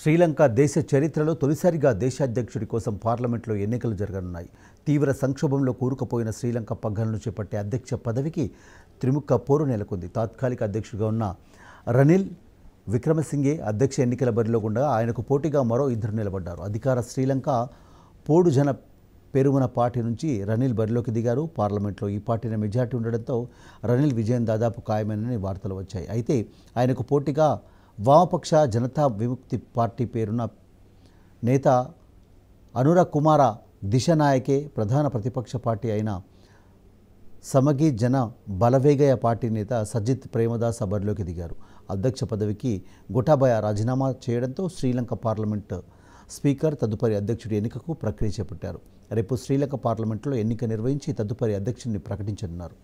శ్రీలంక దేశ చరిత్రలో తొలిసారిగా దేశాధ్యక్షుడి కోసం పార్లమెంట్లో ఎన్నికలు జరగనున్నాయి తీవ్ర సంక్షోభంలో కూరుకుపోయిన శ్రీలంక పగ్గాలను చేపట్టే అధ్యక్ష పదవికి త్రిముఖ పోరు నెలకొంది తాత్కాలిక అధ్యక్షుడిగా ఉన్న రనిల్ విక్రమసింగే అధ్యక్ష ఎన్నికల బరిలో ఉండగా ఆయనకు పోటీగా మరో ఇద్దరు నిలబడ్డారు అధికార శ్రీలంక పోడు జన పెరుగున పార్టీ నుంచి రనిల్ బరిలోకి దిగారు పార్లమెంట్లో ఈ పార్టీని మెజార్టీ ఉండడంతో రనిల్ విజయం దాదాపు ఖాయమేనని వార్తలు వచ్చాయి అయితే ఆయనకు పోటీగా వామపక్ష జనతా విముక్తి పార్టీ పేరున నేత అనుర కుమార దిశ నాయకే ప్రధాన ప్రతిపక్ష పార్టీ అయిన సమగి జన బలవేగయ పార్టీ నేత సజిత్ ప్రేమదాస్ బరిలోకి దిగారు అధ్యక్ష పదవికి గుటాబయ రాజీనామా చేయడంతో శ్రీలంక పార్లమెంట్ స్పీకర్ తదుపరి అధ్యక్షుడి ఎన్నికకు ప్రక్రియ చేపట్టారు రేపు శ్రీలంక పార్లమెంట్లో ఎన్నిక నిర్వహించి తదుపరి అధ్యక్షుడిని ప్రకటించనున్నారు